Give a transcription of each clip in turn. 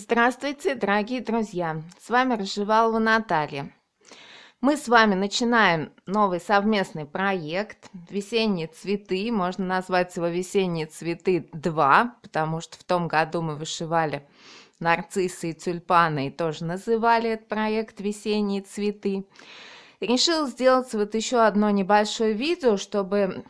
Здравствуйте, дорогие друзья! С вами Рожевалова Наталья. Мы с вами начинаем новый совместный проект «Весенние цветы». Можно назвать его «Весенние цветы 2», потому что в том году мы вышивали нарциссы и тюльпаны и тоже называли этот проект «Весенние цветы». Решил сделать вот еще одно небольшое видео, чтобы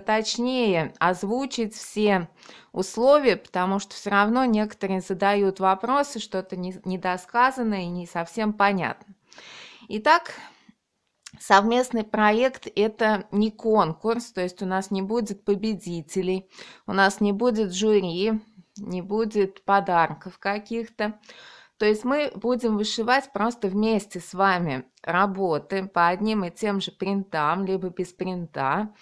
поточнее озвучить все условия, потому что все равно некоторые задают вопросы, что-то недосказанное и не совсем понятно. Итак, Совместный проект – это не конкурс, то есть у нас не будет победителей, у нас не будет жюри, не будет подарков каких-то. То есть мы будем вышивать просто вместе с вами работы по одним и тем же принтам, либо без принта.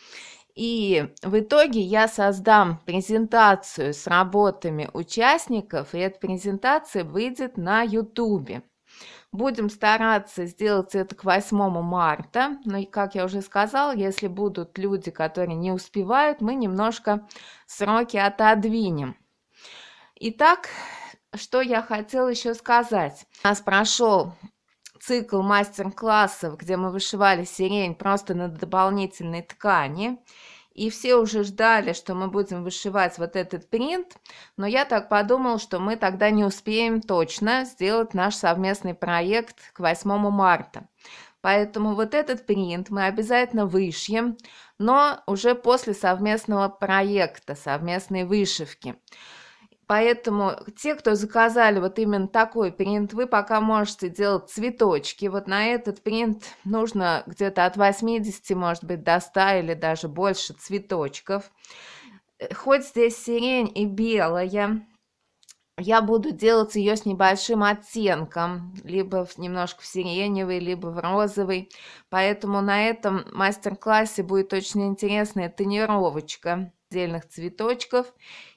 И в итоге я создам презентацию с работами участников, и эта презентация выйдет на YouTube. Будем стараться сделать это к 8 марта. Но, как я уже сказала, если будут люди, которые не успевают, мы немножко сроки отодвинем. Итак, что я хотела еще сказать. У нас прошел цикл мастер-классов, где мы вышивали сирень просто на дополнительной ткани. И все уже ждали, что мы будем вышивать вот этот принт, но я так подумал, что мы тогда не успеем точно сделать наш совместный проект к 8 марта. Поэтому вот этот принт мы обязательно вышьем, но уже после совместного проекта, совместной вышивки. Поэтому те, кто заказали вот именно такой принт, вы пока можете делать цветочки. Вот на этот принт нужно где-то от 80, может быть, до 100 или даже больше цветочков. Э, хоть здесь сирень и белая, я буду делать ее с небольшим оттенком, либо немножко в сиреневый, либо в розовый. Поэтому на этом мастер-классе будет очень интересная тонировочка отдельных цветочков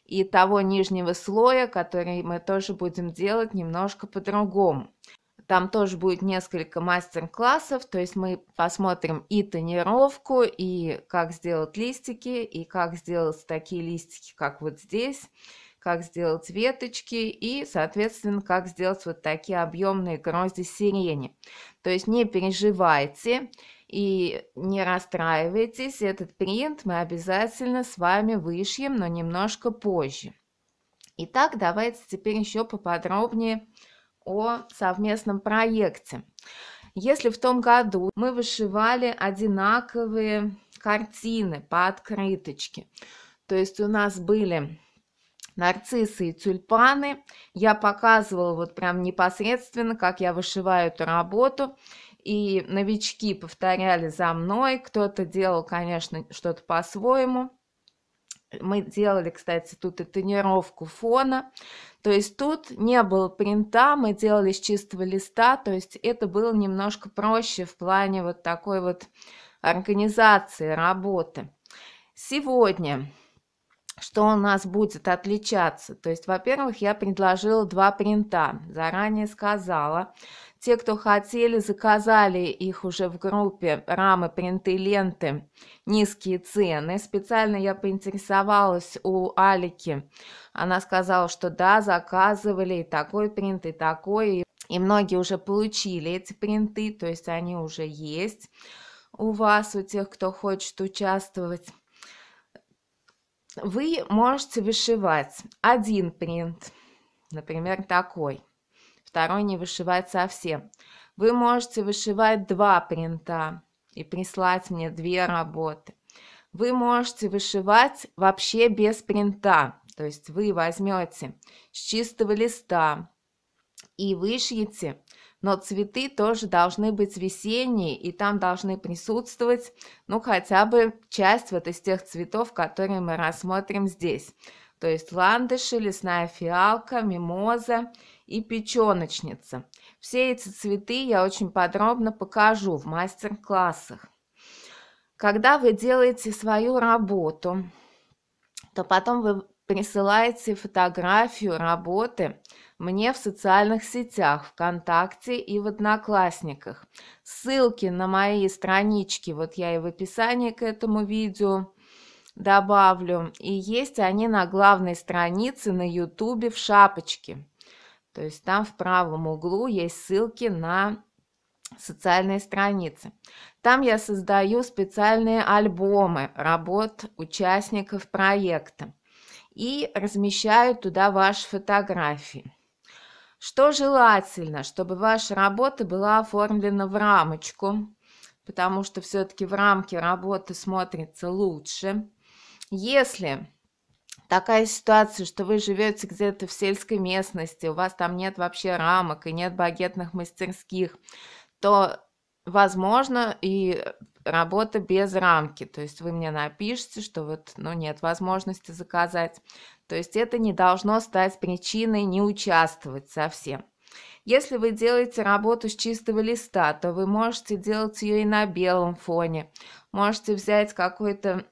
и того нижнего слоя, который мы тоже будем делать немножко по-другому. Там тоже будет несколько мастер-классов, то есть мы посмотрим и тонировку, и как сделать листики, и как сделать такие листики, как вот здесь, как сделать веточки и, соответственно, как сделать вот такие объемные грозди сирени. То есть не переживайте, и не расстраивайтесь, этот принт мы обязательно с вами вышьем, но немножко позже. Итак, давайте теперь еще поподробнее о совместном проекте. Если в том году мы вышивали одинаковые картины по открыточке, то есть у нас были нарциссы и тюльпаны, я показывала вот прям непосредственно, как я вышиваю эту работу, и новички повторяли за мной, кто-то делал, конечно, что-то по-своему. Мы делали, кстати, тут и тонировку фона, то есть тут не было принта, мы делали с чистого листа, то есть это было немножко проще в плане вот такой вот организации работы. Сегодня что у нас будет отличаться? То есть, во-первых, я предложила два принта, заранее сказала, те, кто хотели, заказали их уже в группе. Рамы, принты, ленты. Низкие цены. Специально я поинтересовалась у Алики. Она сказала, что да, заказывали и такой принт, и такой. И многие уже получили эти принты, то есть они уже есть у вас, у тех, кто хочет участвовать. Вы можете вышивать один принт, например, такой односторонне вышивать совсем. Вы можете вышивать два принта и прислать мне две работы. Вы можете вышивать вообще без принта, то есть вы возьмете с чистого листа и вышьете, но цветы тоже должны быть весенние, и там должны присутствовать, ну, хотя бы часть вот из тех цветов, которые мы рассмотрим здесь то есть ландыши, лесная фиалка, мимоза и печеночница. Все эти цветы я очень подробно покажу в мастер-классах. Когда вы делаете свою работу, то потом вы присылаете фотографию работы мне в социальных сетях, ВКонтакте и в Одноклассниках. Ссылки на мои странички, вот я и в описании к этому видео добавлю. И есть они на главной странице на ютубе в шапочке. То есть там в правом углу есть ссылки на социальные страницы. Там я создаю специальные альбомы работ участников проекта и размещаю туда ваши фотографии. Что желательно, чтобы ваша работа была оформлена в рамочку, потому что все-таки в рамке работы смотрится лучше если такая ситуация, что вы живете где-то в сельской местности, у вас там нет вообще рамок и нет багетных мастерских, то возможно и работа без рамки. То есть вы мне напишите, что вот ну, нет возможности заказать. То есть это не должно стать причиной не участвовать совсем. Если вы делаете работу с чистого листа, то вы можете делать ее и на белом фоне. Можете взять какой-то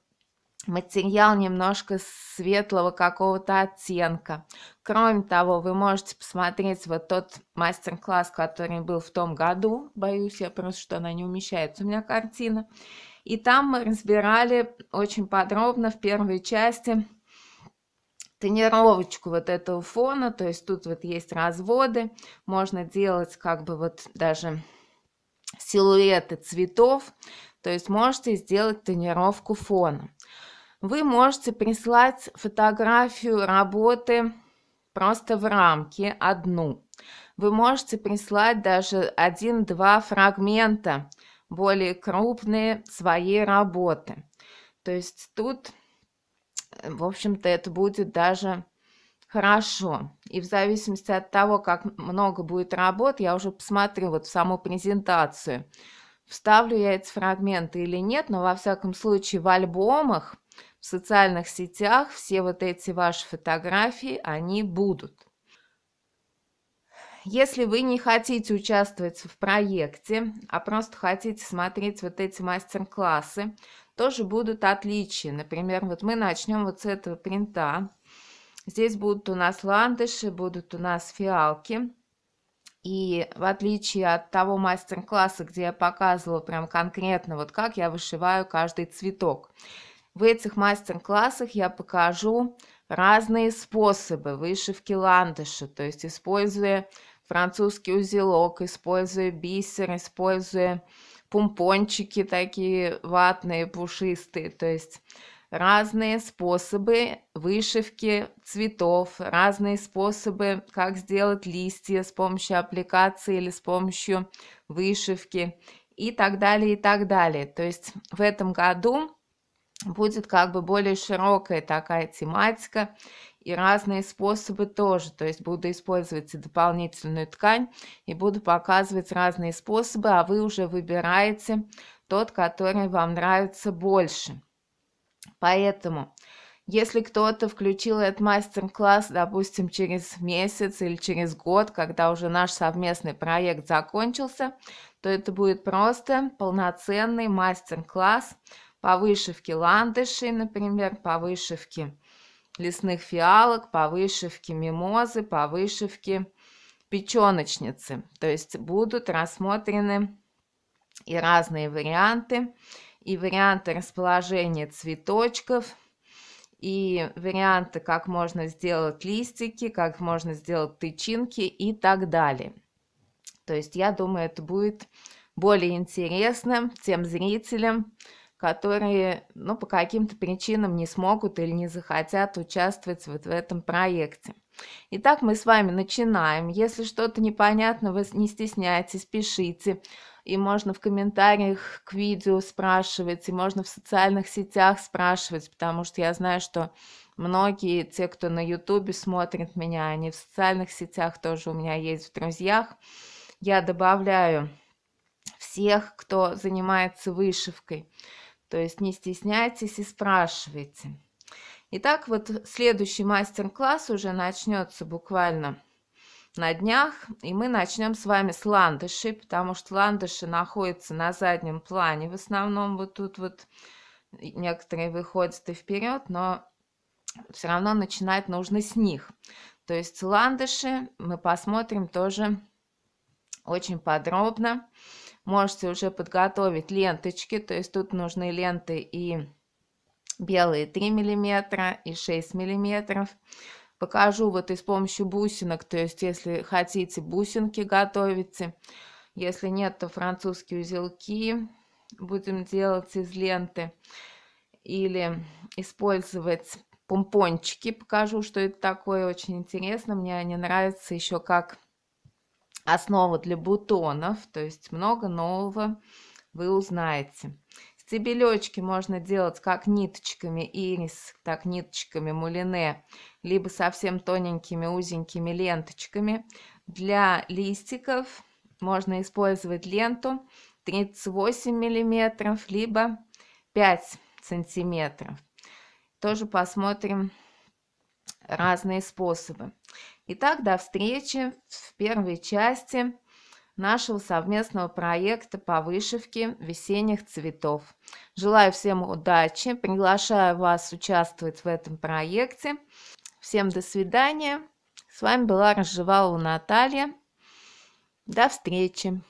материал немножко светлого какого-то оттенка. Кроме того, вы можете посмотреть вот тот мастер-класс, который был в том году. Боюсь я просто, что она не умещается у меня картина. И там мы разбирали очень подробно в первой части тонировочку вот этого фона, то есть тут вот есть разводы, можно делать как бы вот даже силуэты цветов, то есть можете сделать тонировку фона. Вы можете прислать фотографию работы просто в рамке одну. Вы можете прислать даже один-два фрагмента более крупные своей работы. То есть тут, э, в общем-то, это будет даже хорошо. И в зависимости от того, как много будет работ, я уже посмотрю вот в саму презентацию, вставлю я эти фрагменты или нет, но во всяком случае в альбомах в социальных сетях все вот эти ваши фотографии, они будут. Если вы не хотите участвовать в проекте, а просто хотите смотреть вот эти мастер-классы, тоже будут отличия. Например, вот мы начнем вот с этого принта. Здесь будут у нас ландыши, будут у нас фиалки. И в отличие от того мастер-класса, где я показывала прям конкретно, вот как я вышиваю каждый цветок, в этих мастер-классах я покажу разные способы вышивки ландыша, то есть используя французский узелок, используя бисер, используя пумпончики такие ватные, пушистые, то есть разные способы вышивки цветов, разные способы, как сделать листья с помощью аппликации или с помощью вышивки и так далее, и так далее. То есть в этом году будет как бы более широкая такая тематика и разные способы тоже. То есть буду использовать и дополнительную ткань и буду показывать разные способы, а вы уже выбираете тот, который вам нравится больше. Поэтому, если кто-то включил этот мастер-класс, допустим, через месяц или через год, когда уже наш совместный проект закончился, то это будет просто полноценный мастер-класс – по вышивке ландышей, например, по вышивке лесных фиалок, по вышивке мимозы, по вышивке печеночницы. То есть будут рассмотрены и разные варианты, и варианты расположения цветочков, и варианты, как можно сделать листики, как можно сделать тычинки и так далее. То есть я думаю, это будет более интересно тем зрителям, которые, ну, по каким-то причинам не смогут или не захотят участвовать вот в этом проекте. Итак, мы с вами начинаем. Если что-то непонятно, вы не стесняйтесь, пишите. И можно в комментариях к видео спрашивать, и можно в социальных сетях спрашивать, потому что я знаю, что многие, те, кто на YouTube смотрит меня, они в социальных сетях тоже у меня есть в друзьях. Я добавляю всех, кто занимается вышивкой. То есть не стесняйтесь и спрашивайте. Итак, вот следующий мастер-класс уже начнется буквально на днях, и мы начнем с вами с ландышей, потому что ландыши находятся на заднем плане в основном, вот тут вот некоторые выходят и вперед, но все равно начинать нужно с них. То есть ландыши мы посмотрим тоже очень подробно можете уже подготовить ленточки, то есть тут нужны ленты и белые 3 миллиметра и 6 миллиметров. Покажу вот и с помощью бусинок, то есть если хотите бусинки готовите, если нет, то французские узелки будем делать из ленты или использовать помпончики. Покажу, что это такое, очень интересно, мне они нравятся еще как основу для бутонов, то есть много нового вы узнаете. Стебелечки можно делать как ниточками ирис, так ниточками мулине, либо совсем тоненькими узенькими ленточками. Для листиков можно использовать ленту 38 миллиметров либо 5 сантиметров. Тоже посмотрим разные способы. Итак, до встречи в первой части нашего совместного проекта по вышивке весенних цветов. Желаю всем удачи, приглашаю вас участвовать в этом проекте. Всем до свидания. С вами была Разжевалова Наталья. До встречи!